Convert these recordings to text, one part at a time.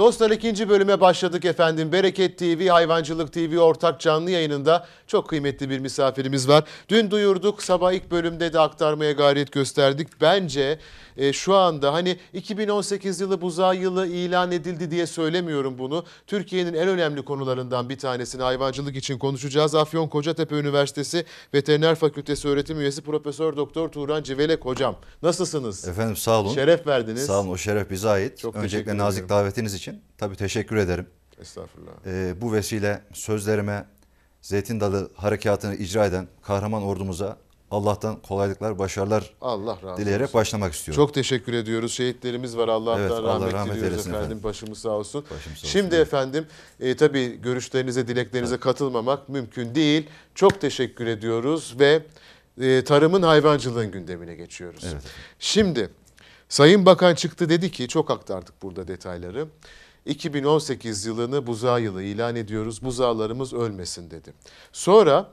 Dostlar ikinci bölüme başladık efendim. Bereket TV, Hayvancılık TV ortak canlı yayınında çok kıymetli bir misafirimiz var. Dün duyurduk sabah ilk bölümde de aktarmaya gayret gösterdik. Bence e, şu anda hani 2018 yılı buzağı yılı ilan edildi diye söylemiyorum bunu. Türkiye'nin en önemli konularından bir tanesini hayvancılık için konuşacağız. Afyon Kocatepe Üniversitesi Veteriner Fakültesi öğretim üyesi Profesör Doktor Turan Civelek hocam. Nasılsınız? Efendim sağ olun. Şeref verdiniz. Sağ olun o şeref bize ait. Çok Öncelikle nazik ediyorum. davetiniz için tabii teşekkür ederim. Estağfurullah. Ee, bu vesile sözlerime Zeytin Dalı harekatını icra eden kahraman ordumuza Allah'tan kolaylıklar, başarılar Allah razı dileyerek olsun. başlamak istiyorum. Çok teşekkür ediyoruz. Şehitlerimiz var. Allah'tan evet, Allah rahmet, rahmet diliyoruz efendim. efendim. Başımız sağ olsun. Başım sağ Şimdi evet. efendim e, tabii görüşlerinize, dileklerinize evet. katılmamak mümkün değil. Çok teşekkür ediyoruz ve e, tarımın hayvancılığın gündemine geçiyoruz. Evet. Şimdi Sayın Bakan çıktı dedi ki çok aktardık burada detayları. 2018 yılını buzağı yılı ilan ediyoruz. Buzağlarımız ölmesin dedi. Sonra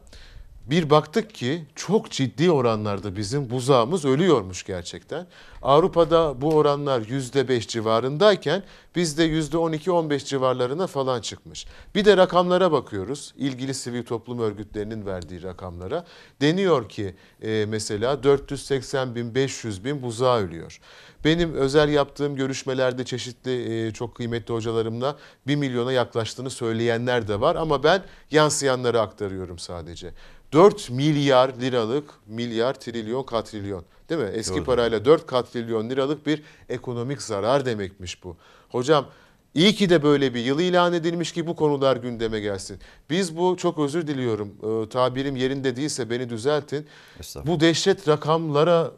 bir baktık ki çok ciddi oranlarda bizim buzağımız ölüyormuş gerçekten. Avrupa'da bu oranlar %5 civarındayken bizde %12-15 civarlarına falan çıkmış. Bir de rakamlara bakıyoruz. İlgili sivil toplum örgütlerinin verdiği rakamlara. Deniyor ki e, mesela 480 bin 500 bin buzağı ölüyor. Benim özel yaptığım görüşmelerde çeşitli e, çok kıymetli hocalarımla 1 milyona yaklaştığını söyleyenler de var ama ben yansıyanları aktarıyorum sadece. 4 milyar liralık, milyar trilyon katrilyon değil mi? Eski Doğru. parayla 4 katrilyon liralık bir ekonomik zarar demekmiş bu. Hocam iyi ki de böyle bir yıl ilan edilmiş ki bu konular gündeme gelsin. Biz bu çok özür diliyorum e, tabirim yerinde değilse beni düzeltin. Bu dehşet rakamlara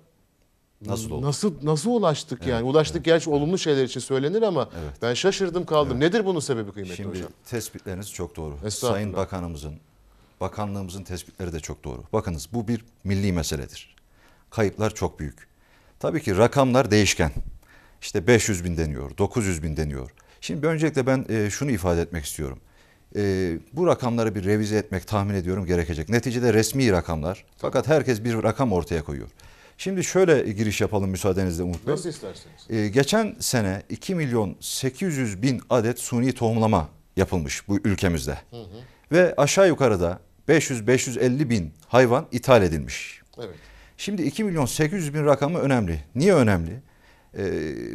Nasıl oldu? Nasıl nasıl ulaştık evet, yani? Ulaştık evet, gerçi olumlu şeyler için söylenir ama evet. ben şaşırdım kaldım. Evet. Nedir bunun sebebi kıymetli Şimdi, hocam? Şimdi tespitleriniz çok doğru. Sayın Bakanımızın Bakanlığımızın tespitleri de çok doğru. Bakınız bu bir milli meseledir. Kayıplar çok büyük. Tabii ki rakamlar değişken. İşte 500 bin deniyor, 900 bin deniyor. Şimdi öncelikle ben e, şunu ifade etmek istiyorum. E, bu rakamları bir revize etmek tahmin ediyorum gerekecek. Neticede resmi rakamlar. Fakat herkes bir rakam ortaya koyuyor. Şimdi şöyle giriş yapalım müsaadenizle Umut Bey. Nasıl isterseniz. E, geçen sene 2 milyon 800 bin adet suni tohumlama yapılmış bu ülkemizde. Hı hı. Ve aşağı yukarı da 500-550 bin hayvan ithal edilmiş. Evet. Şimdi 2 milyon 800 bin rakamı önemli. Niye önemli? Ee,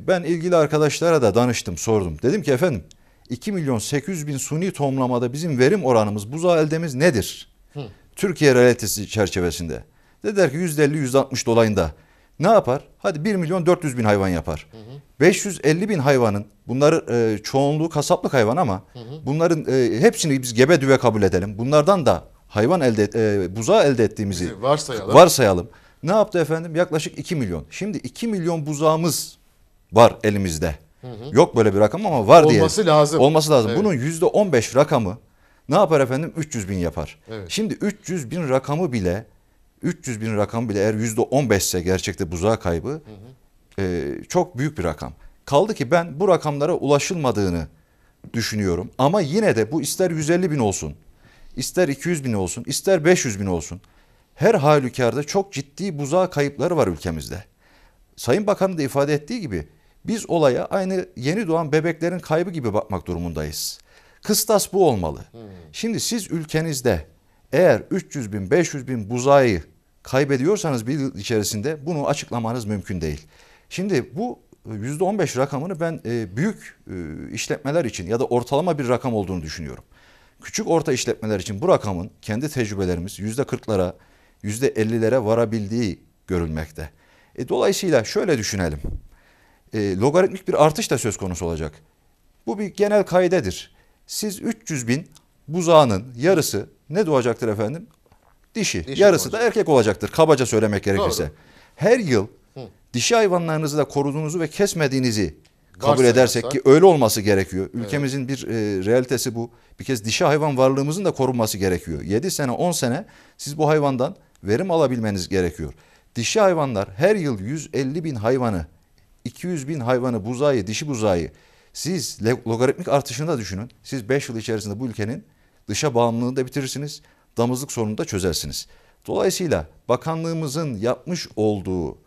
ben ilgili arkadaşlara da danıştım sordum. Dedim ki efendim 2 milyon 800 bin suni tohumlamada bizim verim oranımız buzağı eldemiz nedir? Hı. Türkiye realitesi çerçevesinde. Dediler ki %50-%60 dolayında. Ne yapar? Hadi 1 milyon 400 bin hayvan yapar. Hı hı. 550 bin hayvanın bunları e, çoğunluğu kasaplık hayvan ama hı hı. bunların e, hepsini biz gebe düve kabul edelim. Bunlardan da hayvan elde e, buzağı elde ettiğimizi e, varsayalım. varsayalım. Ne yaptı efendim? Yaklaşık 2 milyon. Şimdi 2 milyon buzağımız var elimizde. Hı hı. Yok böyle bir rakam ama var diye. Olması lazım. Olması lazım. Evet. Bunun %15 rakamı ne yapar efendim? 300 bin yapar. Evet. Şimdi 300 bin rakamı bile 300 bin rakam bile eğer %15 ise gerçekte buzağı kaybı hı hı. E, çok büyük bir rakam. Kaldı ki ben bu rakamlara ulaşılmadığını düşünüyorum. Ama yine de bu ister 150 bin olsun, ister 200 bin olsun ister 500 bin olsun her halükarda çok ciddi buzağı kayıpları var ülkemizde. Sayın Bakan'ın da ifade ettiği gibi biz olaya aynı yeni doğan bebeklerin kaybı gibi bakmak durumundayız. Kıstas bu olmalı. Hmm. Şimdi siz ülkenizde eğer 300 bin 500 bin buzağı kaybediyorsanız bir yıl içerisinde bunu açıklamanız mümkün değil. Şimdi bu %15 e, rakamını ben e, büyük e, işletmeler için ya da ortalama bir rakam olduğunu düşünüyorum. Küçük orta işletmeler için bu rakamın kendi tecrübelerimiz yüzde 40'lara yüzde 50'lere varabildiği görülmekte. E, dolayısıyla şöyle düşünelim. E, logaritmik bir artış da söz konusu olacak. Bu bir genel kaydedir. Siz 300 bin buzağının yarısı ne doğacaktır efendim? Dişi. dişi yarısı olacak. da erkek olacaktır kabaca söylemek gerekirse. Doğru. Her yıl Hı. dişi hayvanlarınızı da koruduğunuzu ve kesmediğinizi kabul edersek ki öyle olması gerekiyor. Ülkemizin evet. bir e, realitesi bu. Bir kez dişi hayvan varlığımızın da korunması gerekiyor. 7 sene 10 sene siz bu hayvandan verim alabilmeniz gerekiyor. Dişi hayvanlar her yıl 150 bin hayvanı 200 bin hayvanı buzayı dişi buzayı siz logaritmik artışını da düşünün. Siz 5 yıl içerisinde bu ülkenin dışa bağımlılığını da bitirirsiniz. Damızlık sorununu da çözersiniz. Dolayısıyla bakanlığımızın yapmış olduğu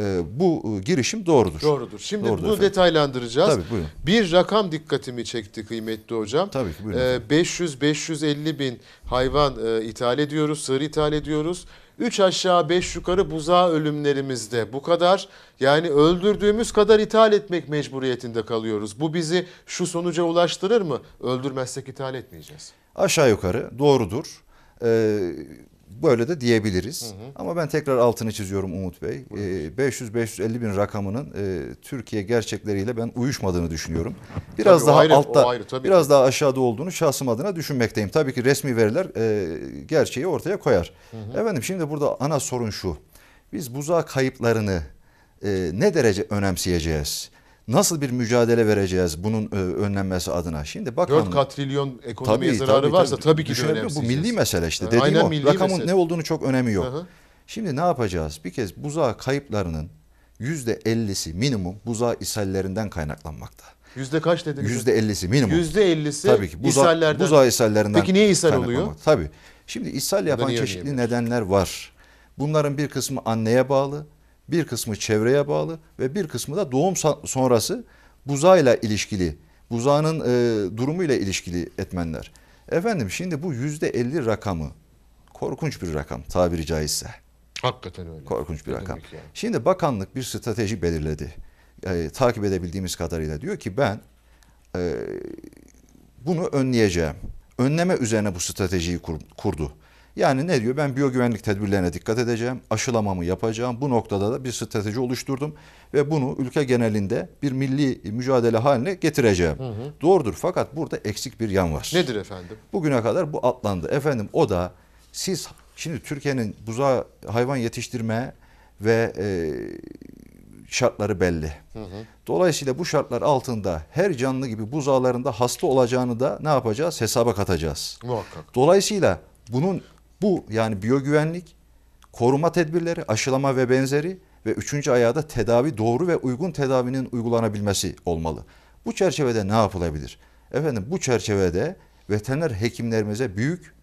ee, bu e, girişim doğrudur. Doğrudur. Şimdi doğrudur bunu efendim. detaylandıracağız. Tabii buyurun. Bir rakam dikkatimi çekti kıymetli hocam. Tabii ki buyurun. 500-550 ee, bin hayvan e, ithal ediyoruz, sığır ithal ediyoruz. 3 aşağı 5 yukarı buzağı ölümlerimizde bu kadar yani öldürdüğümüz kadar ithal etmek mecburiyetinde kalıyoruz. Bu bizi şu sonuca ulaştırır mı? Öldürmezsek ithal etmeyeceğiz. Aşağı yukarı doğrudur. Ee, böyle de diyebiliriz. Hı hı. Ama ben tekrar altını çiziyorum Umut Bey. E, ee, 500-550 bin rakamının e, Türkiye gerçekleriyle ben uyuşmadığını düşünüyorum. Biraz tabii, daha ayrı, altta, ayrı, biraz ki. daha aşağıda olduğunu şahsım adına düşünmekteyim. Tabii ki resmi veriler e, gerçeği ortaya koyar. Hı hı. Efendim şimdi burada ana sorun şu. Biz buzağı kayıplarını e, ne derece önemseyeceğiz? nasıl bir mücadele vereceğiz bunun e, önlenmesi adına? Şimdi bakalım. 4 katrilyon ekonomiye tabii, zararı tabii, varsa tabii, ki düşünelim. Bu milli mesele işte. Dediğim Aynen o. Milli Rakamın mesele. ne olduğunu çok önemi yok. Aha. Şimdi ne yapacağız? Bir kez buzağı kayıplarının %50'si minimum buzağı ishallerinden kaynaklanmakta. Yüzde kaç dediniz? Yüzde ellisi minimum. Yüzde ellisi Tabii ki. Buza, ishallerden. Buzağı ishallerinden. Peki niye ishal oluyor? Tabii. Şimdi ishal yapan çeşitli nedenler var. Bunların bir kısmı anneye bağlı, bir kısmı çevreye bağlı ve bir kısmı da doğum sonrası buzağıyla ilişkili, buzağının e, durumuyla ilişkili etmenler. Efendim şimdi bu yüzde elli rakamı korkunç bir rakam tabiri caizse. Hakikaten öyle. Korkunç bir rakam. Yani. Şimdi bakanlık bir strateji belirledi. E, takip edebildiğimiz kadarıyla diyor ki ben e, bunu önleyeceğim. Önleme üzerine bu stratejiyi kur, kurdu. Yani ne diyor? Ben biyogüvenlik tedbirlerine dikkat edeceğim, aşılamamı yapacağım. Bu noktada da bir strateji oluşturdum ve bunu ülke genelinde bir milli mücadele haline getireceğim. Hı hı. Doğrudur fakat burada eksik bir yan var. Nedir efendim? Bugüne kadar bu atlandı. Efendim o da siz şimdi Türkiye'nin buza hayvan yetiştirme ve e, şartları belli. Hı hı. Dolayısıyla bu şartlar altında her canlı gibi buzağlarında hasta olacağını da ne yapacağız? Hesaba katacağız. Muhakkak. Dolayısıyla bunun bu yani biyogüvenlik, koruma tedbirleri, aşılama ve benzeri ve üçüncü ayağı da tedavi doğru ve uygun tedavinin uygulanabilmesi olmalı. Bu çerçevede ne yapılabilir? Efendim bu çerçevede veteriner hekimlerimize büyük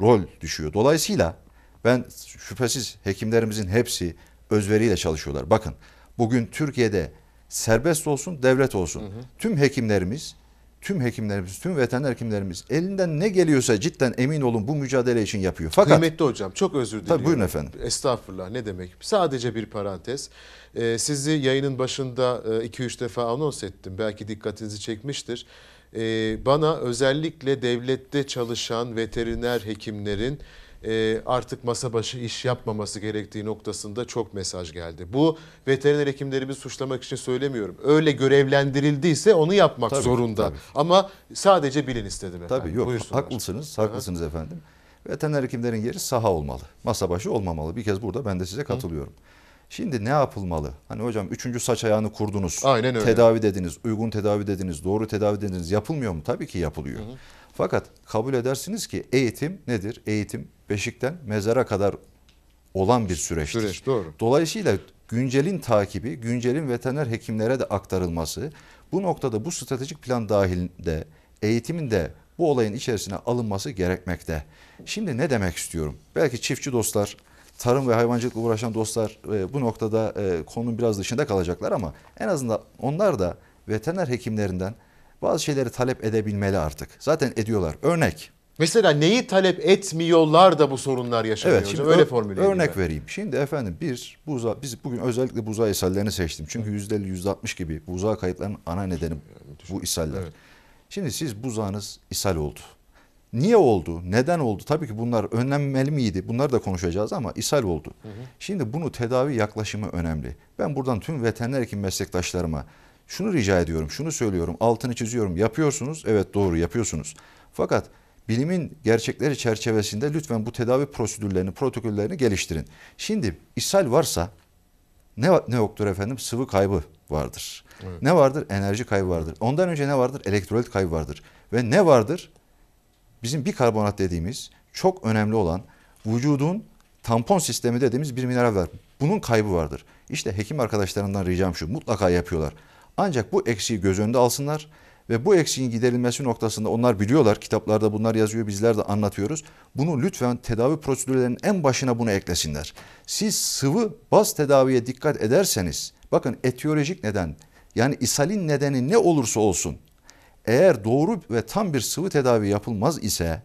rol düşüyor. Dolayısıyla ben şüphesiz hekimlerimizin hepsi özveriyle çalışıyorlar. Bakın bugün Türkiye'de serbest olsun devlet olsun hı hı. tüm hekimlerimiz tüm hekimlerimiz, tüm veteriner hekimlerimiz elinden ne geliyorsa cidden emin olun bu mücadele için yapıyor. Fakat Kıymetli hocam çok özür diliyorum. Tabii buyurun efendim. Estağfurullah ne demek. Sadece bir parantez. Ee, sizi yayının başında 2-3 e, defa anons ettim. Belki dikkatinizi çekmiştir. Ee, bana özellikle devlette çalışan veteriner hekimlerin e, artık masa başı iş yapmaması gerektiği noktasında çok mesaj geldi. Bu veteriner hekimlerimizi suçlamak için söylemiyorum. Öyle görevlendirildiyse onu yapmak tabii, zorunda. Tabii. Ama sadece bilin istedim efendim. Tabii yok Buyursunlar. haklısınız, haklısınız Hı. efendim. Veteriner hekimlerin yeri saha olmalı. Masa başı olmamalı. Bir kez burada ben de size katılıyorum. Hı. Şimdi ne yapılmalı? Hani hocam üçüncü saç ayağını kurdunuz. Aynen öyle. Tedavi dediniz, uygun tedavi dediniz, doğru tedavi dediniz. Yapılmıyor mu? Tabii ki yapılıyor. Hı hı. Fakat kabul edersiniz ki eğitim nedir? Eğitim beşikten mezara kadar olan bir süreçtir. Süreç doğru. Dolayısıyla güncelin takibi, güncelin veteriner hekimlere de aktarılması bu noktada bu stratejik plan dahilinde eğitimin de bu olayın içerisine alınması gerekmekte. Şimdi ne demek istiyorum? Belki çiftçi dostlar, tarım ve hayvancılıkla uğraşan dostlar e, bu noktada e, konunun biraz dışında kalacaklar ama en azından onlar da veteriner hekimlerinden bazı şeyleri talep edebilmeli artık. Zaten ediyorlar. Örnek. Mesela neyi talep etmiyorlar da bu sorunlar yaşanıyor evet, Şimdi Öyle formüle Örnek ben. vereyim. Şimdi efendim bir buza, biz bugün özellikle buza ishallerini seçtim. Çünkü yüzde yüzde altmış gibi buza kayıtlarının ana nedeni bu ishaller. Evet. Şimdi siz buzağınız ishal oldu. Niye oldu? Neden oldu? Tabii ki bunlar önlenmeli miydi? Bunları da konuşacağız ama ishal oldu. Hı hı. Şimdi bunu tedavi yaklaşımı önemli. Ben buradan tüm veteriner hekim meslektaşlarıma şunu rica ediyorum, şunu söylüyorum, altını çiziyorum. Yapıyorsunuz, evet doğru yapıyorsunuz. Fakat bilimin gerçekleri çerçevesinde lütfen bu tedavi prosedürlerini, protokollerini geliştirin. Şimdi ishal varsa ne, ne yoktur efendim? Sıvı kaybı vardır. Evet. Ne vardır? Enerji kaybı vardır. Ondan önce ne vardır? Elektrolit kaybı vardır. Ve ne vardır? Bizim bikarbonat dediğimiz çok önemli olan vücudun tampon sistemi dediğimiz bir mineral var. Bunun kaybı vardır. İşte hekim arkadaşlarından ricam şu mutlaka yapıyorlar. Ancak bu eksiği göz önünde alsınlar ve bu eksiğin giderilmesi noktasında onlar biliyorlar. Kitaplarda bunlar yazıyor, bizler de anlatıyoruz. Bunu lütfen tedavi prosedürlerinin en başına bunu eklesinler. Siz sıvı baz tedaviye dikkat ederseniz, bakın etiyolojik neden, yani isalin nedeni ne olursa olsun, eğer doğru ve tam bir sıvı tedavi yapılmaz ise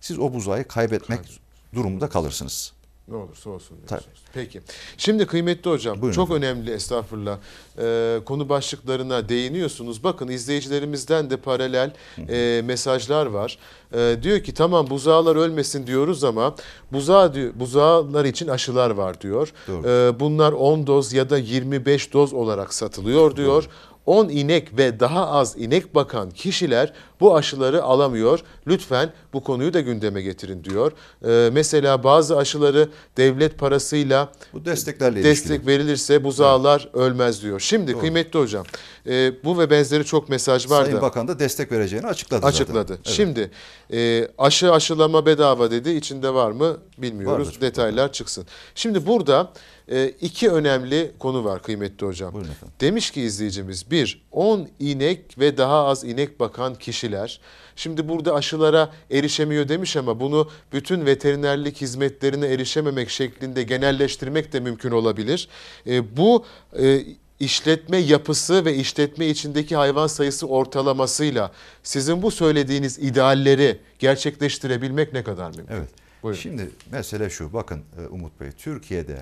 siz o buzayı kaybetmek durumunda kalırsınız. Ne olursa olsun diyorsunuz. Tabii. Peki. Şimdi kıymetli hocam Buyurun. çok önemli estağfurullah e, konu başlıklarına değiniyorsunuz. Bakın izleyicilerimizden de paralel e, mesajlar var. E, diyor ki tamam buzağlar ölmesin diyoruz ama buzağı, diyor, buzağlar için aşılar var diyor. E, bunlar 10 doz ya da 25 doz olarak satılıyor diyor. Doğru. 10 inek ve daha az inek bakan kişiler bu aşıları alamıyor. Lütfen bu konuyu da gündeme getirin diyor. Ee, mesela bazı aşıları devlet parasıyla bu desteklerle destek ilişkili. verilirse buzağlar evet. ölmez diyor. Şimdi Doğru. kıymetli hocam e, bu ve benzeri çok mesaj vardı. Sayın Bakan da destek vereceğini açıkladı. Açıkladı. Zaten. Şimdi e, aşı aşılama bedava dedi. İçinde var mı bilmiyoruz. Vardır. Detaylar çıksın. Şimdi burada e, iki önemli konu var kıymetli hocam. Demiş ki izleyicimiz bir 10 inek ve daha az inek bakan kişiler şimdi burada aşılara erişemiyor demiş ama bunu bütün veterinerlik hizmetlerine erişememek şeklinde genelleştirmek de mümkün olabilir. E, bu e, işletme yapısı ve işletme içindeki hayvan sayısı ortalamasıyla sizin bu söylediğiniz idealleri gerçekleştirebilmek ne kadar mümkün? Evet. Buyurun. Şimdi mesele şu bakın e, Umut Bey Türkiye'de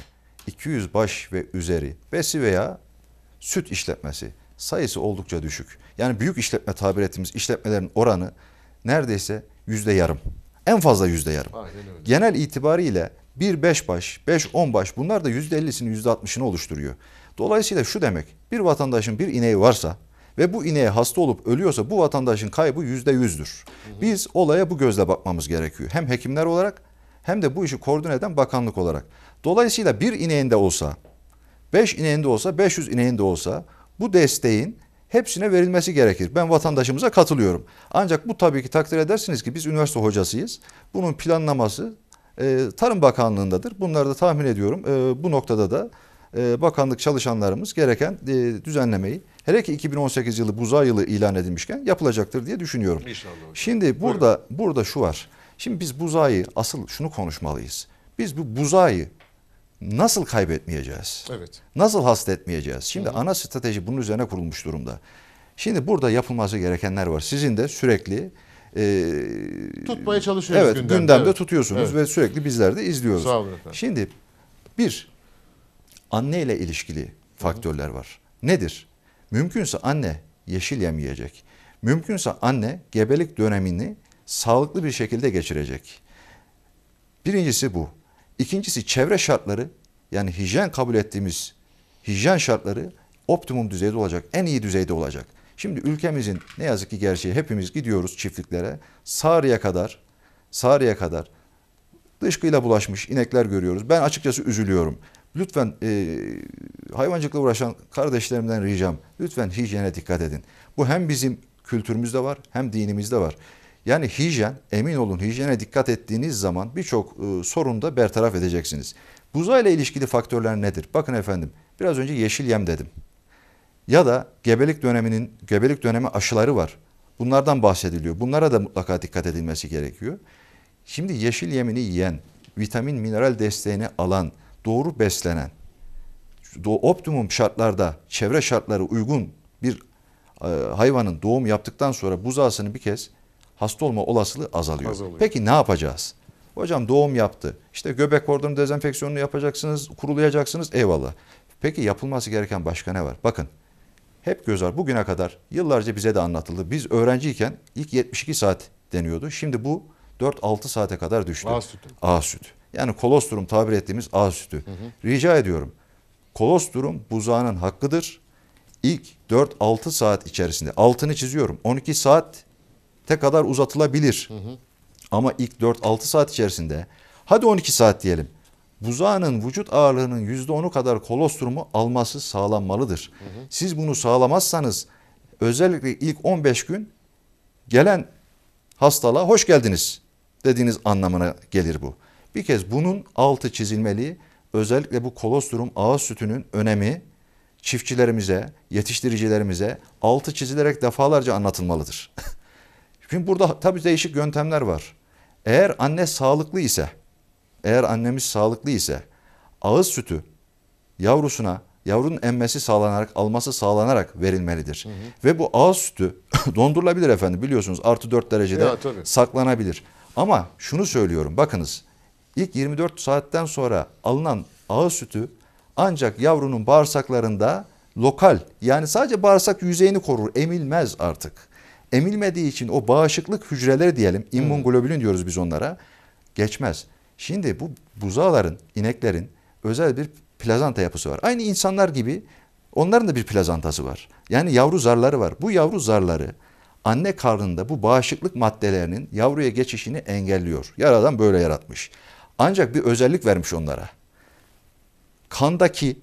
200 baş ve üzeri besi veya süt işletmesi sayısı oldukça düşük. Yani büyük işletme tabir ettiğimiz işletmelerin oranı neredeyse yüzde yarım. En fazla yüzde yarım. Genel itibariyle bir beş baş, beş on baş bunlar da yüzde %50'sini yüzde %60'ını oluşturuyor. Dolayısıyla şu demek bir vatandaşın bir ineği varsa ve bu ineğe hasta olup ölüyorsa bu vatandaşın kaybı yüzde yüzdür. Biz olaya bu gözle bakmamız gerekiyor. Hem hekimler olarak hem de bu işi koordine eden bakanlık olarak. Dolayısıyla bir ineğinde olsa, beş ineğinde olsa, 500 ineğinde olsa bu desteğin hepsine verilmesi gerekir. Ben vatandaşımıza katılıyorum. Ancak bu tabii ki takdir edersiniz ki biz üniversite hocasıyız. Bunun planlaması e, Tarım Bakanlığı'ndadır. Bunları da tahmin ediyorum. E, bu noktada da e, bakanlık çalışanlarımız gereken e, düzenlemeyi hele ki 2018 yılı buza yılı ilan edilmişken yapılacaktır diye düşünüyorum. İnşallah. Şimdi burada Buyurun. burada şu var. Şimdi biz buzayı asıl şunu konuşmalıyız. Biz bu buzayı nasıl kaybetmeyeceğiz? Evet. Nasıl hasletmeyeceğiz? Şimdi Hı-hı. ana strateji bunun üzerine kurulmuş durumda. Şimdi burada yapılması gerekenler var. Sizin de sürekli e, tutmaya çalışıyoruz evet, gündemde. gündemde evet. tutuyorsunuz evet. ve sürekli bizler de izliyoruz. Sağ olun efendim. Şimdi bir anne ile ilişkili faktörler Hı-hı. var. Nedir? Mümkünse anne yeşil yemeyecek. Mümkünse anne gebelik dönemini sağlıklı bir şekilde geçirecek. Birincisi bu. İkincisi çevre şartları yani hijyen kabul ettiğimiz hijyen şartları optimum düzeyde olacak. En iyi düzeyde olacak. Şimdi ülkemizin ne yazık ki gerçeği hepimiz gidiyoruz çiftliklere. Sarıya kadar, Sarıya kadar dışkıyla bulaşmış inekler görüyoruz. Ben açıkçası üzülüyorum. Lütfen e, hayvancılıkla uğraşan kardeşlerimden ricam lütfen hijyene dikkat edin. Bu hem bizim kültürümüzde var hem dinimizde var. Yani hijyen, emin olun hijyene dikkat ettiğiniz zaman birçok e, sorunu da bertaraf edeceksiniz. Buzayla ilişkili faktörler nedir? Bakın efendim biraz önce yeşil yem dedim. Ya da gebelik döneminin gebelik dönemi aşıları var. Bunlardan bahsediliyor. Bunlara da mutlaka dikkat edilmesi gerekiyor. Şimdi yeşil yemini yiyen, vitamin mineral desteğini alan, doğru beslenen, optimum şartlarda, çevre şartları uygun bir e, hayvanın doğum yaptıktan sonra buzağısını bir kez hasta olma olasılığı azalıyor. azalıyor. Peki ne yapacağız? Hocam doğum yaptı. İşte göbek kordonu dezenfeksiyonunu yapacaksınız, kurulayacaksınız. Eyvallah. Peki yapılması gereken başka ne var? Bakın hep göz var. Bugüne kadar yıllarca bize de anlatıldı. Biz öğrenciyken ilk 72 saat deniyordu. Şimdi bu 4-6 saate kadar düştü. A sütü. A sütü. Yani kolostrum tabir ettiğimiz A sütü. Hı hı. Rica ediyorum. Kolostrum buzağının hakkıdır. İlk 4-6 saat içerisinde altını çiziyorum. 12 saat te kadar uzatılabilir. Hı hı. Ama ilk 4-6 saat içerisinde hadi 12 saat diyelim. Buzağının vücut ağırlığının %10'u kadar kolostrumu alması sağlanmalıdır. Hı hı. Siz bunu sağlamazsanız özellikle ilk 15 gün gelen hastalığa hoş geldiniz dediğiniz anlamına gelir bu. Bir kez bunun altı çizilmeli. Özellikle bu kolostrum ağız sütünün önemi çiftçilerimize, yetiştiricilerimize altı çizilerek defalarca anlatılmalıdır. Şimdi burada tabii değişik yöntemler var. Eğer anne sağlıklı ise, eğer annemiz sağlıklı ise ağız sütü yavrusuna yavrunun emmesi sağlanarak, alması sağlanarak verilmelidir. Hı hı. Ve bu ağız sütü dondurulabilir efendim biliyorsunuz artı 4 derecede ya, saklanabilir. Ama şunu söylüyorum bakınız ilk 24 saatten sonra alınan ağız sütü ancak yavrunun bağırsaklarında lokal yani sadece bağırsak yüzeyini korur emilmez artık emilmediği için o bağışıklık hücreleri diyelim hmm. immünoglobulin diyoruz biz onlara geçmez. Şimdi bu buzağların, ineklerin özel bir plazanta yapısı var. Aynı insanlar gibi onların da bir plazantası var. Yani yavru zarları var. Bu yavru zarları anne karnında bu bağışıklık maddelerinin yavruya geçişini engelliyor. Yaradan böyle yaratmış. Ancak bir özellik vermiş onlara. Kandaki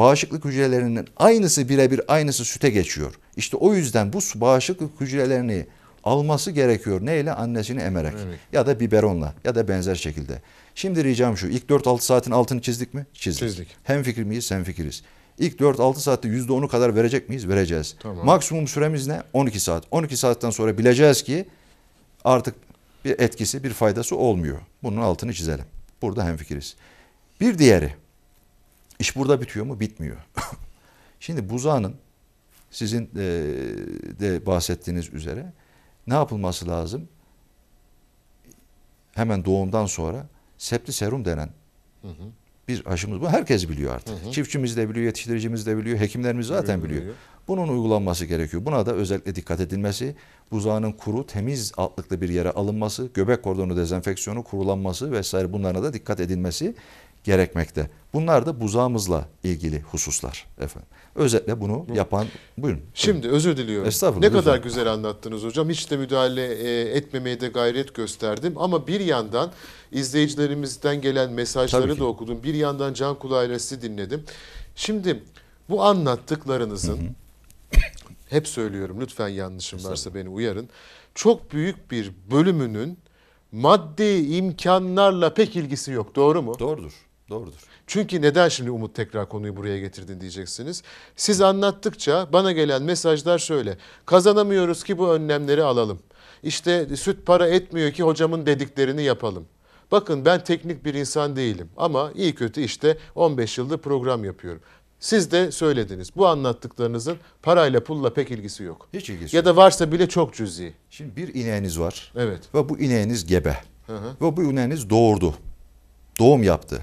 bağışıklık hücrelerinin aynısı birebir aynısı süte geçiyor. İşte o yüzden bu bağışıklık hücrelerini alması gerekiyor neyle? Annesini emerek evet. ya da biberonla ya da benzer şekilde. Şimdi ricam şu ilk 4-6 saatin altını çizdik mi? Çizdik. çizdik. Hem fikir miyiz? sen fikiriz. İlk 4-6 saatte %10'u kadar verecek miyiz? Vereceğiz. Tamam. Maksimum süremiz ne? 12 saat. 12 saatten sonra bileceğiz ki artık bir etkisi, bir faydası olmuyor. Bunun altını çizelim. Burada hem fikiriz. Bir diğeri İş burada bitiyor mu? Bitmiyor. Şimdi buzağının sizin e, de bahsettiğiniz üzere ne yapılması lazım? Hemen doğumdan sonra septi serum denen hı hı. bir aşımız bu. Herkes biliyor artık. Hı hı. Çiftçimiz de biliyor, yetiştiricimiz de biliyor, hekimlerimiz zaten biliyor. biliyor. Bunun uygulanması gerekiyor. Buna da özellikle dikkat edilmesi, buzağının kuru, temiz altlıklı bir yere alınması, göbek kordonu dezenfeksiyonu, kurulanması vesaire bunlara da dikkat edilmesi gerekmekte. Bunlar da buzağımızla ilgili hususlar efendim. Özetle bunu yapan buyurun. Şimdi özür diliyorum. Estağfurullah. Ne lütfen. kadar güzel anlattınız hocam. Hiç de müdahale e, etmemeye de gayret gösterdim ama bir yandan izleyicilerimizden gelen mesajları da okudum. Bir yandan can kulağıyla sizi dinledim. Şimdi bu anlattıklarınızın hep söylüyorum lütfen yanlışım varsa beni uyarın. Çok büyük bir bölümünün maddi imkanlarla pek ilgisi yok. Doğru mu? Doğrudur. Doğrudur. Çünkü neden şimdi Umut tekrar konuyu buraya getirdin diyeceksiniz. Siz anlattıkça bana gelen mesajlar şöyle. Kazanamıyoruz ki bu önlemleri alalım. İşte süt para etmiyor ki hocamın dediklerini yapalım. Bakın ben teknik bir insan değilim ama iyi kötü işte 15 yıldır program yapıyorum. Siz de söylediniz. Bu anlattıklarınızın parayla pulla pek ilgisi yok. Hiç ilgisi yok. Ya da varsa bile çok cüzi. Şimdi bir ineğiniz var. Evet. Ve bu ineğiniz gebe. Hı hı. Ve bu ineğiniz doğurdu. Doğum yaptı.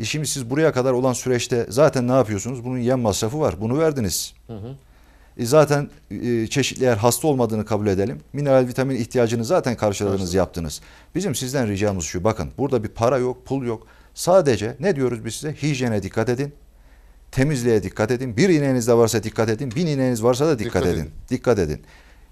E şimdi siz buraya kadar olan süreçte zaten ne yapıyorsunuz? Bunun yem masrafı var. Bunu verdiniz. Hı hı. E zaten e, çeşitli eğer hasta olmadığını kabul edelim. Mineral vitamin ihtiyacını zaten karşıladınız, Karşıladım. yaptınız. Bizim sizden ricamız şu. Bakın burada bir para yok, pul yok. Sadece ne diyoruz biz size? Hijyene dikkat edin. Temizliğe dikkat edin. Bir ineğiniz de varsa dikkat edin. Bin ineğiniz varsa da dikkat, dikkat edin. edin. Dikkat edin.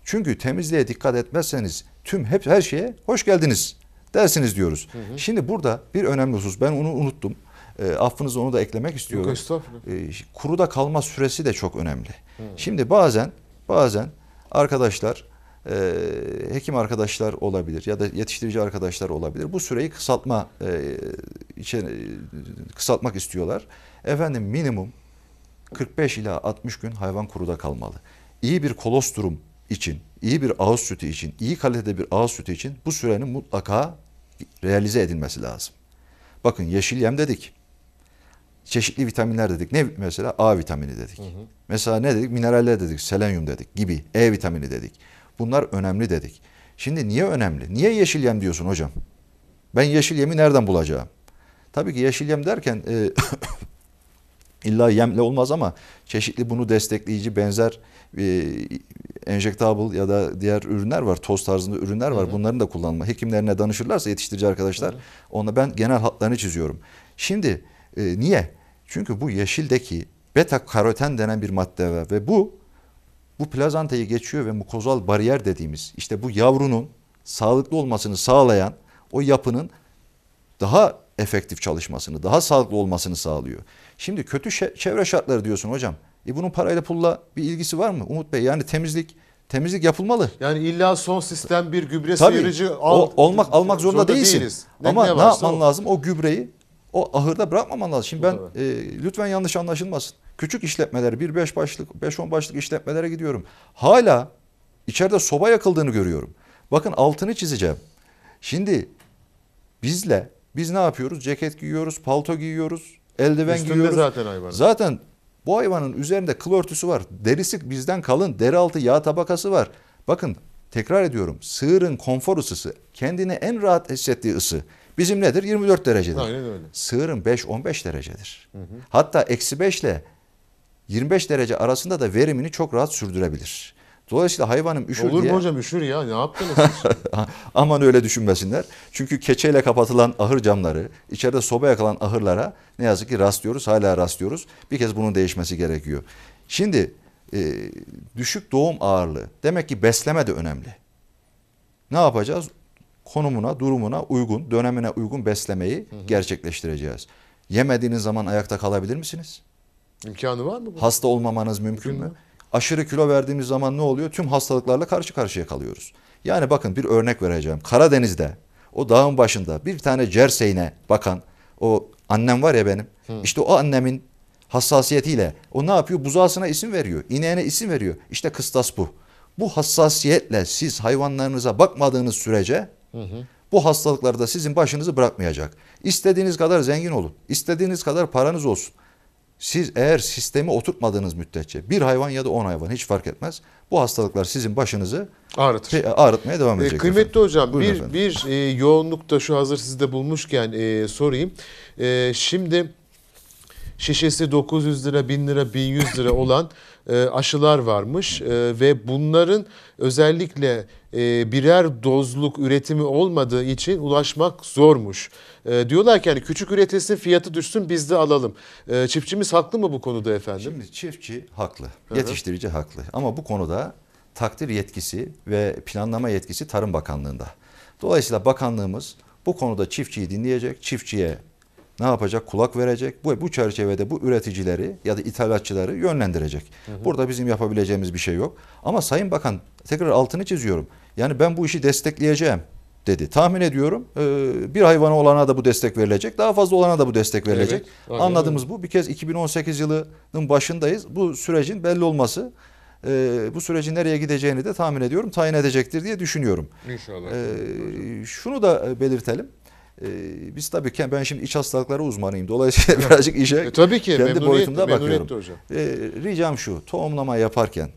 Çünkü temizliğe dikkat etmezseniz tüm hep her şeye hoş geldiniz dersiniz diyoruz. Hı hı. Şimdi burada bir önemli husus ben onu unuttum. E, affınızı onu da eklemek istiyorum. Yok estağfurullah. E, kuruda kalma süresi de çok önemli. Hı. Şimdi bazen bazen arkadaşlar e, hekim arkadaşlar olabilir ya da yetiştirici arkadaşlar olabilir. Bu süreyi kısaltma e, için, e, kısaltmak istiyorlar. Efendim minimum 45 ila 60 gün hayvan kuruda kalmalı. İyi bir kolostrum için, iyi bir ağız sütü için, iyi kalitede bir ağız sütü için bu sürenin mutlaka realize edilmesi lazım. Bakın yeşil yem dedik çeşitli vitaminler dedik. Ne mesela? A vitamini dedik. Hı hı. Mesela ne dedik? Mineraller dedik, selenyum dedik gibi. E vitamini dedik. Bunlar önemli dedik. Şimdi niye önemli? Niye yeşil yem diyorsun hocam? Ben yeşil yemi nereden bulacağım? Tabii ki yeşil yem derken e, illa yemle olmaz ama çeşitli bunu destekleyici benzer e, enjectable ya da diğer ürünler var. Toz tarzında ürünler var. Hı hı. Bunların da kullanma. Hekimlerine danışırlarsa yetiştirici arkadaşlar. Hı hı. Ona ben genel hatlarını çiziyorum. Şimdi e, niye? Çünkü bu yeşildeki beta karoten denen bir madde var ve bu bu plazantayı geçiyor ve mukozal bariyer dediğimiz işte bu yavrunun sağlıklı olmasını sağlayan o yapının daha efektif çalışmasını, daha sağlıklı olmasını sağlıyor. Şimdi kötü çevre şartları diyorsun hocam. E bunun parayla pulla bir ilgisi var mı Umut Bey? Yani temizlik temizlik yapılmalı. Yani illa son sistem bir gübre Tabii, sıyırıcı al, o, olmak almak zorunda, zorunda değilsin. Ne, Ama ne, ne yapman o. lazım? O gübreyi o ahırda bırakmaman lazım. Şimdi ben e, lütfen yanlış anlaşılmasın. Küçük işletmeler 1-5 başlık 5-10 başlık işletmelere gidiyorum. Hala içeride soba yakıldığını görüyorum. Bakın altını çizeceğim. Şimdi bizle biz ne yapıyoruz? Ceket giyiyoruz, palto giyiyoruz, eldiven Üstünde giyiyoruz. zaten hayvan. Zaten bu hayvanın üzerinde kıl örtüsü var. Derisi bizden kalın, deri altı yağ tabakası var. Bakın tekrar ediyorum. Sığırın konfor ısısı, kendini en rahat hissettiği ısı. Bizim nedir? 24 derecedir. Aynen öyle. Sığırın 5-15 derecedir. Hı hı. Hatta eksi 5 ile 25 derece arasında da verimini çok rahat sürdürebilir. Dolayısıyla hayvanım üşür Olur diye... mu hocam üşür ya ne yaptınız? Aman öyle düşünmesinler. Çünkü keçeyle kapatılan ahır camları, içeride soba yakılan ahırlara ne yazık ki rastlıyoruz, hala rastlıyoruz. Bir kez bunun değişmesi gerekiyor. Şimdi e, düşük doğum ağırlığı demek ki besleme de önemli. Ne yapacağız? konumuna, durumuna uygun, dönemine uygun beslemeyi hı hı. gerçekleştireceğiz. Yemediğiniz zaman ayakta kalabilir misiniz? İmkanı var mı? Bu? Hasta olmamanız mümkün, mümkün mü? mü? Aşırı kilo verdiğimiz zaman ne oluyor? Tüm hastalıklarla karşı karşıya kalıyoruz. Yani bakın bir örnek vereceğim. Karadeniz'de o dağın başında bir tane cerseyine bakan o annem var ya benim. Hı. İşte o annemin hassasiyetiyle o ne yapıyor? Buzağısına isim veriyor. İneğine isim veriyor. İşte kıstas bu. Bu hassasiyetle siz hayvanlarınıza bakmadığınız sürece Hı hı. Bu hastalıklarda sizin başınızı bırakmayacak. İstediğiniz kadar zengin olun. istediğiniz kadar paranız olsun. Siz eğer sistemi oturtmadığınız müddetçe bir hayvan ya da on hayvan hiç fark etmez. Bu hastalıklar sizin başınızı Ağrıtır. ağrıtmaya devam e, edecek. E, kıymetli efendim. hocam Buyurun bir, efendim. bir e, yoğunlukta şu hazır sizde bulmuşken e, sorayım. E, şimdi şişesi 900 lira, 1000 lira, 1100 lira olan e, aşılar varmış e, ve bunların özellikle e, birer dozluk üretimi olmadığı için ulaşmak zormuş. E, diyorlar ki yani küçük üretilsin fiyatı düşsün biz de alalım. E, çiftçimiz haklı mı bu konuda efendim? Şimdi çiftçi haklı, Hı-hı. yetiştirici haklı ama bu konuda takdir yetkisi ve planlama yetkisi Tarım Bakanlığı'nda. Dolayısıyla bakanlığımız bu konuda çiftçiyi dinleyecek, çiftçiye ne yapacak? Kulak verecek. Bu bu çerçevede bu üreticileri ya da ithalatçıları yönlendirecek. Hı hı. Burada bizim yapabileceğimiz bir şey yok. Ama Sayın Bakan tekrar altını çiziyorum. Yani ben bu işi destekleyeceğim dedi. Tahmin ediyorum e, bir hayvanı olana da bu destek verilecek. Daha fazla olana da bu destek verilecek. Evet, Anladığımız bu. Bir kez 2018 yılının başındayız. Bu sürecin belli olması e, bu sürecin nereye gideceğini de tahmin ediyorum. Tayin edecektir diye düşünüyorum. İnşallah. E, şunu da belirtelim. Ee, biz tabii ki ben şimdi iç hastalıkları uzmanıyım. Dolayısıyla evet. birazcık işe e, tabii ki, kendi boyutumda bakıyorum. Hocam. Ee, ricam şu tohumlama yaparken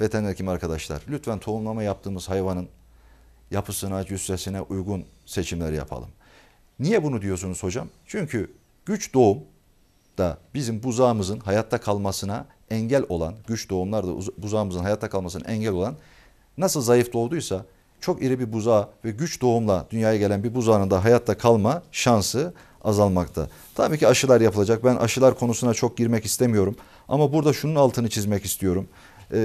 veteriner hekim arkadaşlar lütfen tohumlama yaptığımız hayvanın yapısına, cüssesine uygun seçimler yapalım. Niye bunu diyorsunuz hocam? Çünkü güç doğum da bizim buzağımızın hayatta kalmasına engel olan, güç doğumlar da buzağımızın hayatta kalmasına engel olan nasıl zayıf doğduysa çok iri bir buzağa ve güç doğumla dünyaya gelen bir buzağının da hayatta kalma şansı azalmakta. Tabii ki aşılar yapılacak. Ben aşılar konusuna çok girmek istemiyorum. Ama burada şunun altını çizmek istiyorum. Ee,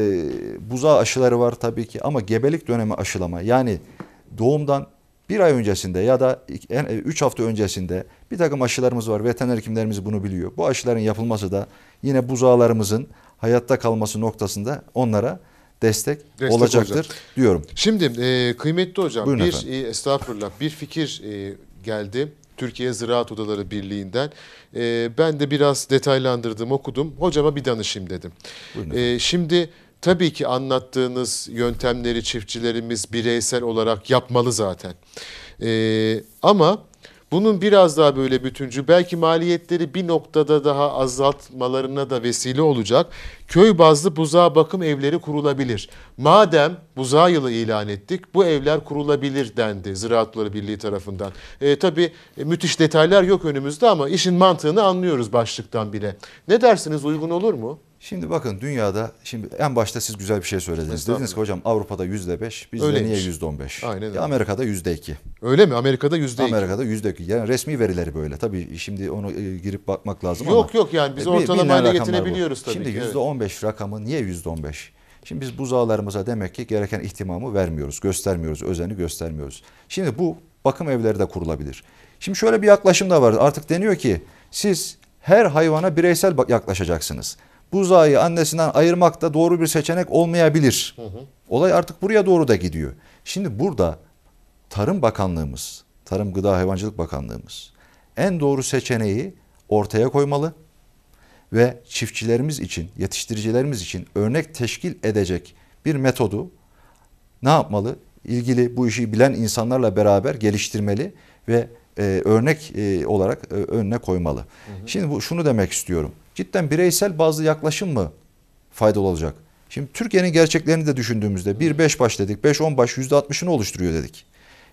buzağı aşıları var tabii ki ama gebelik dönemi aşılama yani doğumdan bir ay öncesinde ya da 3 e, hafta öncesinde bir takım aşılarımız var. Veteriner hekimlerimiz bunu biliyor. Bu aşıların yapılması da yine buzağlarımızın hayatta kalması noktasında onlara destek, destek olacaktır olacak. diyorum. Şimdi e, kıymetli hocam Buyurun bir efendim. e, estağfurullah bir fikir e, geldi. Türkiye Ziraat Odaları Birliği'nden. E, ben de biraz detaylandırdım, okudum. Hocama bir danışayım dedim. E, şimdi tabii ki anlattığınız yöntemleri çiftçilerimiz bireysel olarak yapmalı zaten. E, ama bunun biraz daha böyle bütüncü belki maliyetleri bir noktada daha azaltmalarına da vesile olacak. Köy bazlı buzağa bakım evleri kurulabilir. Madem buzağa yılı ilan ettik bu evler kurulabilir dendi Ziraatları Birliği tarafından. E, tabii e, müthiş detaylar yok önümüzde ama işin mantığını anlıyoruz başlıktan bile. Ne dersiniz uygun olur mu? Şimdi bakın dünyada şimdi en başta siz güzel bir şey söylediniz. Dediniz ki hocam Avrupa'da yüzde beş, bizde Öyleymiş. niye yüzde on beş? Amerika'da yüzde iki. Öyle mi? Amerika'da yüzde Amerika'da yüzde iki. Yani resmi verileri böyle. Tabii şimdi onu e, girip bakmak lazım yok, ama. Yok yok yani biz e, ortalamayla getirebiliyoruz tabii şimdi Şimdi yüzde on beş rakamı niye yüzde on beş? Şimdi biz buzağlarımıza demek ki gereken ihtimamı vermiyoruz, göstermiyoruz, özeni göstermiyoruz. Şimdi bu bakım evleri de kurulabilir. Şimdi şöyle bir yaklaşım da var. Artık deniyor ki siz her hayvana bireysel yaklaşacaksınız buzağı annesinden ayırmak da doğru bir seçenek olmayabilir. Hı hı. Olay artık buraya doğru da gidiyor. Şimdi burada Tarım Bakanlığımız, Tarım Gıda Hayvancılık Bakanlığımız en doğru seçeneği ortaya koymalı ve çiftçilerimiz için, yetiştiricilerimiz için örnek teşkil edecek bir metodu ne yapmalı? İlgili bu işi bilen insanlarla beraber geliştirmeli ve e, örnek e, olarak e, önüne koymalı. Hı hı. Şimdi bu şunu demek istiyorum cidden bireysel bazı yaklaşım mı faydalı olacak? Şimdi Türkiye'nin gerçeklerini de düşündüğümüzde 1-5 baş dedik, 5-10 baş %60'ını oluşturuyor dedik.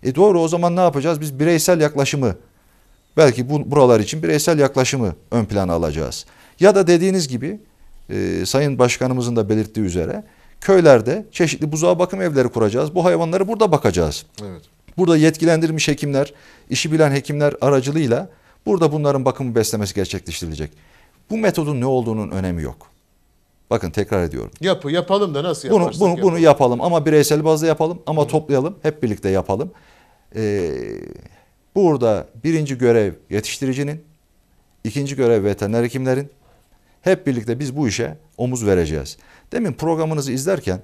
E doğru o zaman ne yapacağız? Biz bireysel yaklaşımı belki bu, buralar için bireysel yaklaşımı ön plana alacağız. Ya da dediğiniz gibi e, Sayın Başkanımızın da belirttiği üzere köylerde çeşitli buzağa bakım evleri kuracağız. Bu hayvanları burada bakacağız. Evet. Burada yetkilendirilmiş hekimler, işi bilen hekimler aracılığıyla burada bunların bakımı beslemesi gerçekleştirilecek. Bu metodun ne olduğunun önemi yok. Bakın tekrar ediyorum. Yapı yapalım da nasıl bunu, yaparsak bunu, yapalım. Bunu yapalım ama bireysel bazda yapalım ama Hı. toplayalım hep birlikte yapalım. Ee, burada birinci görev yetiştiricinin, ikinci görev veteriner hekimlerin. Hep birlikte biz bu işe omuz vereceğiz. Demin programınızı izlerken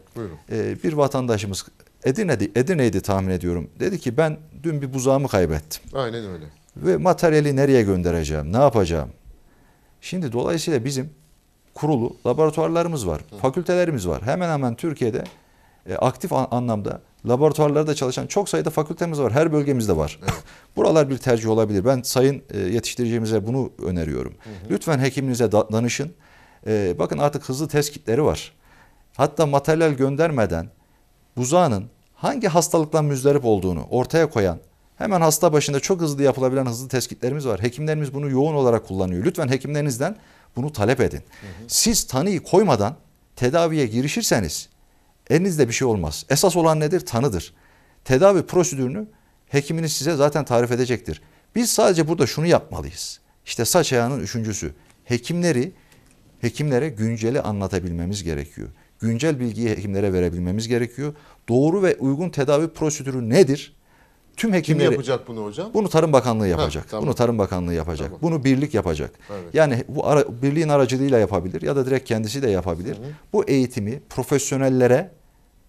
e, bir vatandaşımız Edirne'di, Edirne'ydi tahmin ediyorum. Dedi ki ben dün bir buzağımı kaybettim. Aynen öyle. Ve materyali nereye göndereceğim, ne yapacağım? Şimdi dolayısıyla bizim kurulu laboratuvarlarımız var, Hı. fakültelerimiz var. Hemen hemen Türkiye'de e, aktif anlamda laboratuvarlarda çalışan çok sayıda fakültemiz var. Her bölgemizde var. Evet. Buralar bir tercih olabilir. Ben sayın e, yetiştiricimize bunu öneriyorum. Hı hı. Lütfen hekiminize da danışın. E, bakın artık hızlı test kitleri var. Hatta materyal göndermeden buzağının hangi hastalıktan müzdarip olduğunu ortaya koyan Hemen hasta başında çok hızlı yapılabilen hızlı tespitlerimiz var. Hekimlerimiz bunu yoğun olarak kullanıyor. Lütfen hekimlerinizden bunu talep edin. Siz tanıyı koymadan tedaviye girişirseniz elinizde bir şey olmaz. Esas olan nedir? Tanıdır. Tedavi prosedürünü hekiminiz size zaten tarif edecektir. Biz sadece burada şunu yapmalıyız. İşte saç ayağının üçüncüsü. Hekimleri, hekimlere günceli anlatabilmemiz gerekiyor. Güncel bilgiyi hekimlere verebilmemiz gerekiyor. Doğru ve uygun tedavi prosedürü nedir? Tüm hekimleri. Kim yapacak bunu hocam? Bunu Tarım Bakanlığı yapacak. Heh, tamam. Bunu Tarım Bakanlığı yapacak. Tamam. Bunu birlik yapacak. Evet. Yani bu ara, birliğin aracılığıyla yapabilir ya da direkt kendisi de yapabilir. Hı hı. Bu eğitimi profesyonellere,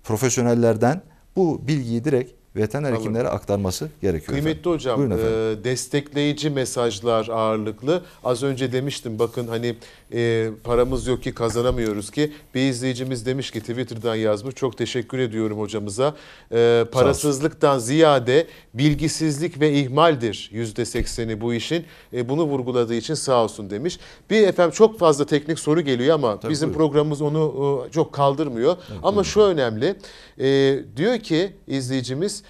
profesyonellerden bu bilgiyi direkt veteriner Anladım. hekimlere aktarması gerekiyor. Kıymetli e, efendim. hocam E, destekleyici mesajlar ağırlıklı. Az önce demiştim bakın hani e, paramız yok ki kazanamıyoruz ki. Bir izleyicimiz demiş ki Twitter'dan yazmış çok teşekkür ediyorum hocamıza. E, parasızlıktan ziyade bilgisizlik ve ihmaldir %80'i bu işin. E, bunu vurguladığı için sağ olsun demiş. Bir efendim çok fazla teknik soru geliyor ama Tabii bizim buyurun. programımız onu e, çok kaldırmıyor. Evet, ama buyurun. şu önemli e, diyor ki izleyicimiz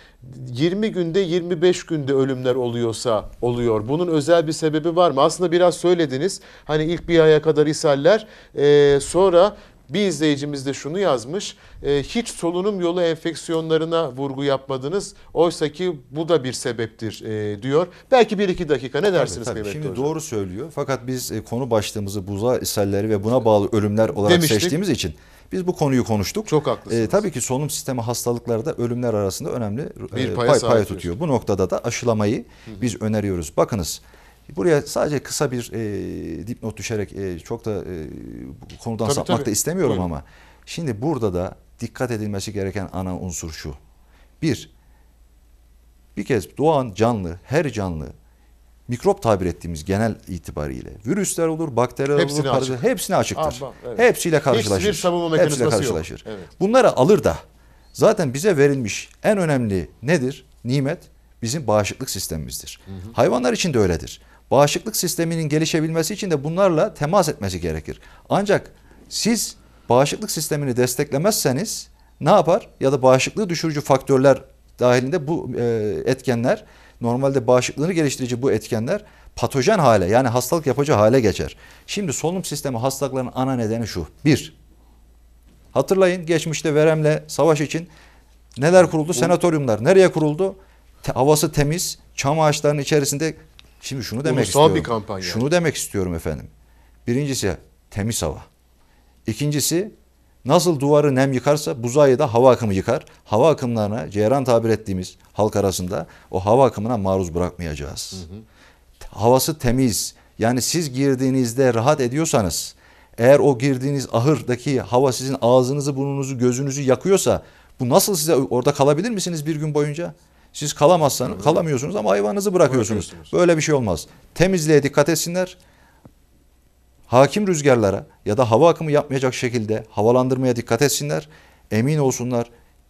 20 günde 25 günde ölümler oluyorsa oluyor. Bunun özel bir sebebi var mı? Aslında biraz söylediniz. Hani ilk bir aya kadar ishaller e, sonra bir izleyicimiz de şunu yazmış. E, hiç solunum yolu enfeksiyonlarına vurgu yapmadınız. Oysa ki bu da bir sebeptir e, diyor. Belki bir iki dakika ne dersiniz tabii, tabii. Şimdi doğru söylüyor. Fakat biz e, konu başlığımızı buza ishalleri ve buna bağlı ölümler olarak Demiştik. seçtiğimiz için biz bu konuyu konuştuk. Çok haklısınız. E, tabii ki solunum sistemi hastalıkları da ölümler arasında önemli e, bir paya pay, pay tutuyor. Bu noktada da aşılamayı Hı. biz öneriyoruz. Bakınız Buraya sadece kısa bir e, dipnot düşerek e, çok da e, bu konudan tabii, sapmak tabii. da istemiyorum Buyurun. ama şimdi burada da dikkat edilmesi gereken ana unsur şu. Bir, bir kez doğan canlı, her canlı mikrop tabir ettiğimiz genel itibariyle virüsler olur, bakteriler hepsini olur, parazit, açık. hepsini açıktır. Aa, ah, evet. Hepsiyle karşılaşır. Hiçbir savunma mekanizması Hepsiyle karşılaşır. Yok. Evet. Bunları alır da zaten bize verilmiş en önemli nedir? Nimet bizim bağışıklık sistemimizdir. Hı hı. Hayvanlar için de öyledir. Bağışıklık sisteminin gelişebilmesi için de bunlarla temas etmesi gerekir. Ancak siz bağışıklık sistemini desteklemezseniz ne yapar? Ya da bağışıklığı düşürücü faktörler dahilinde bu e, etkenler normalde bağışıklığını geliştirici bu etkenler patojen hale yani hastalık yapıcı hale geçer. Şimdi solunum sistemi hastalıklarının ana nedeni şu. Bir, hatırlayın geçmişte veremle savaş için neler kuruldu? Senatoryumlar nereye kuruldu? havası temiz, çam ağaçlarının içerisinde. Şimdi şunu demek Ulusal istiyorum. bir kampanya. Şunu demek istiyorum efendim. Birincisi temiz hava. İkincisi Nasıl duvarı nem yıkarsa buzayı da hava akımı yıkar. Hava akımlarına ceyran tabir ettiğimiz halk arasında o hava akımına maruz bırakmayacağız. Hı hı. Havası temiz. Yani siz girdiğinizde rahat ediyorsanız eğer o girdiğiniz ahırdaki hava sizin ağzınızı, burnunuzu, gözünüzü yakıyorsa bu nasıl size orada kalabilir misiniz bir gün boyunca? Siz kalamazsanız, kalamıyorsunuz ama hayvanınızı bırakıyorsunuz. Böyle bir şey olmaz. Temizliğe dikkat etsinler hakim rüzgarlara ya da hava akımı yapmayacak şekilde havalandırmaya dikkat etsinler. Emin olsunlar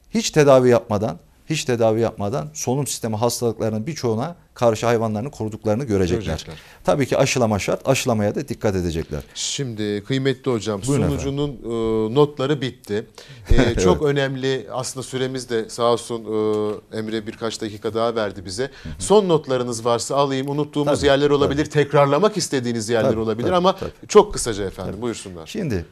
hiç tedavi yapmadan hiç tedavi yapmadan solunum sistemi hastalıklarının birçoğuna karşı hayvanlarını koruduklarını görecekler. görecekler. Tabii ki aşılama şart. Aşılamaya da dikkat edecekler. Şimdi kıymetli hocam Buyurun sunucunun e, notları bitti. E, evet. çok önemli aslında süremiz de sağ olsun e, Emre birkaç dakika daha verdi bize. Son notlarınız varsa alayım. Unuttuğumuz tabii, yerler olabilir. Tabii. Tekrarlamak istediğiniz yerler tabii, olabilir tabii, ama tabii. çok kısaca efendim tabii. buyursunlar. Şimdi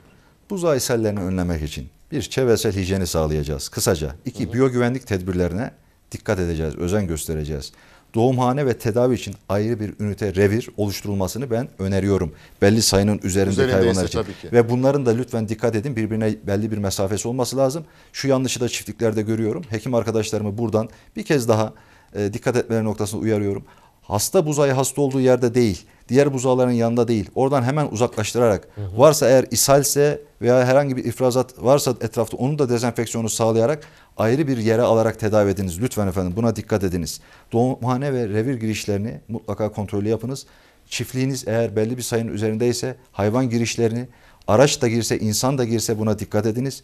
buz aysellerini önlemek için bir, çevresel hijyeni sağlayacağız kısaca. iki biyogüvenlik tedbirlerine dikkat edeceğiz, özen göstereceğiz. Doğumhane ve tedavi için ayrı bir ünite revir oluşturulmasını ben öneriyorum. Belli sayının üzerinde hayvanlar için. Ve bunların da lütfen dikkat edin birbirine belli bir mesafesi olması lazım. Şu yanlışı da çiftliklerde görüyorum. Hekim arkadaşlarımı buradan bir kez daha e, dikkat etmeleri noktasında uyarıyorum hasta buzağı hasta olduğu yerde değil, diğer buzağların yanında değil. Oradan hemen uzaklaştırarak hı hı. varsa eğer ishalse veya herhangi bir ifrazat varsa etrafta onu da dezenfeksiyonu sağlayarak ayrı bir yere alarak tedavi ediniz. Lütfen efendim buna dikkat ediniz. Doğumhane ve revir girişlerini mutlaka kontrolü yapınız. Çiftliğiniz eğer belli bir sayının üzerindeyse hayvan girişlerini araç da girse insan da girse buna dikkat ediniz.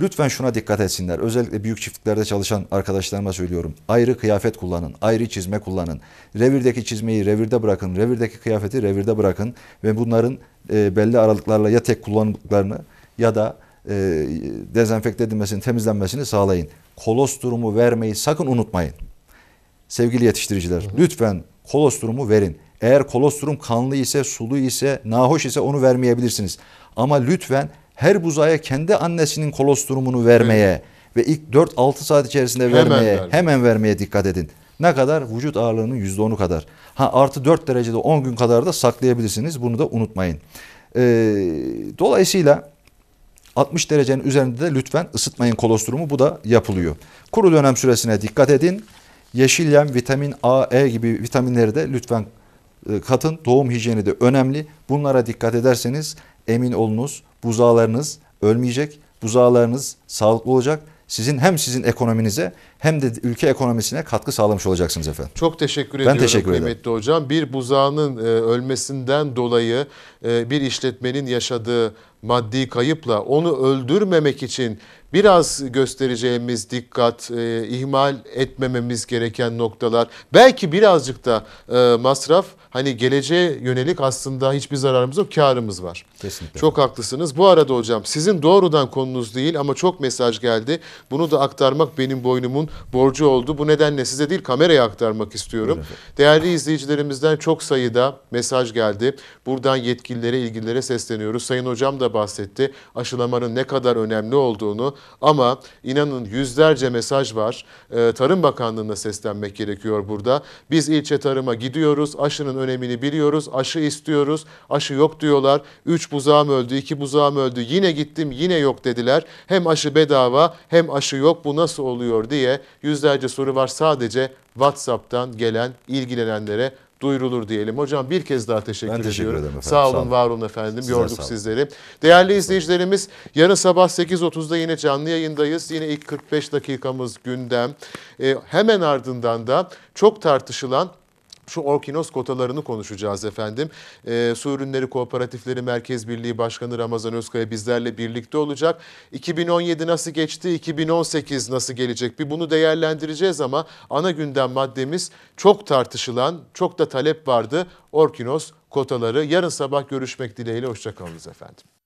Lütfen şuna dikkat etsinler. Özellikle büyük çiftliklerde çalışan arkadaşlarıma söylüyorum. Ayrı kıyafet kullanın, ayrı çizme kullanın. Revirdeki çizmeyi revirde bırakın, revirdeki kıyafeti revirde bırakın ve bunların e, belli aralıklarla ya tek kullanımlıklarını ya da e, dezenfekte edilmesini, temizlenmesini sağlayın. Kolostrumu vermeyi sakın unutmayın. Sevgili yetiştiriciler, hı hı. lütfen kolostrumu verin. Eğer kolostrum kanlı ise, sulu ise, nahoş ise onu vermeyebilirsiniz. Ama lütfen her buzaya kendi annesinin kolostrumunu vermeye evet. ve ilk 4-6 saat içerisinde hemen vermeye verdim. hemen vermeye dikkat edin. Ne kadar? Vücut ağırlığının %10'u kadar. Ha artı 4 derecede 10 gün kadar da saklayabilirsiniz. Bunu da unutmayın. Ee, dolayısıyla 60 derecenin üzerinde de lütfen ısıtmayın kolostrumu. Bu da yapılıyor. Kuru dönem süresine dikkat edin. Yeşil yem, vitamin A, E gibi vitaminleri de lütfen e, katın. Doğum hijyeni de önemli. Bunlara dikkat ederseniz emin olunuz buzağlarınız ölmeyecek, buzağlarınız sağlıklı olacak. Sizin hem sizin ekonominize hem de ülke ekonomisine katkı sağlamış olacaksınız efendim. Çok teşekkür ben ediyorum teşekkür ederim. kıymetli hocam. Bir buzağının e, ölmesinden dolayı e, bir işletmenin yaşadığı maddi kayıpla onu öldürmemek için biraz göstereceğimiz dikkat, e, ihmal etmememiz gereken noktalar, belki birazcık da e, masraf hani geleceğe yönelik aslında hiçbir zararımız yok, karımız var. Kesinlikle. Çok haklısınız. Bu arada hocam sizin doğrudan konunuz değil ama çok mesaj geldi. Bunu da aktarmak benim boynumun borcu oldu. Bu nedenle size değil kameraya aktarmak istiyorum. Evet. Değerli izleyicilerimizden çok sayıda mesaj geldi. Buradan yetkililere, ilgililere sesleniyoruz. Sayın hocam da bahsetti aşılamanın ne kadar önemli olduğunu ama inanın yüzlerce mesaj var. E, Tarım Bakanlığı'na seslenmek gerekiyor burada. Biz ilçe tarıma gidiyoruz. Aşının önemini biliyoruz. Aşı istiyoruz. Aşı yok diyorlar. 3 buzağım öldü, 2 buzağım öldü. Yine gittim yine yok dediler. Hem aşı bedava hem aşı yok. Bu nasıl oluyor diye yüzlerce soru var sadece WhatsApp'tan gelen ilgilenenlere duyurulur diyelim. Hocam bir kez daha teşekkür, ben teşekkür ediyorum. efendim. Sağ olun, var olun efendim. Size Gördük sizleri. Değerli izleyicilerimiz yarın sabah 8.30'da yine canlı yayındayız. Yine ilk 45 dakikamız gündem. Ee, hemen ardından da çok tartışılan şu orkinos kotalarını konuşacağız efendim. E, Su Ürünleri Kooperatifleri Merkez Birliği Başkanı Ramazan Özkaya bizlerle birlikte olacak. 2017 nasıl geçti, 2018 nasıl gelecek bir bunu değerlendireceğiz ama ana gündem maddemiz çok tartışılan, çok da talep vardı orkinos kotaları. Yarın sabah görüşmek dileğiyle hoşçakalınız efendim.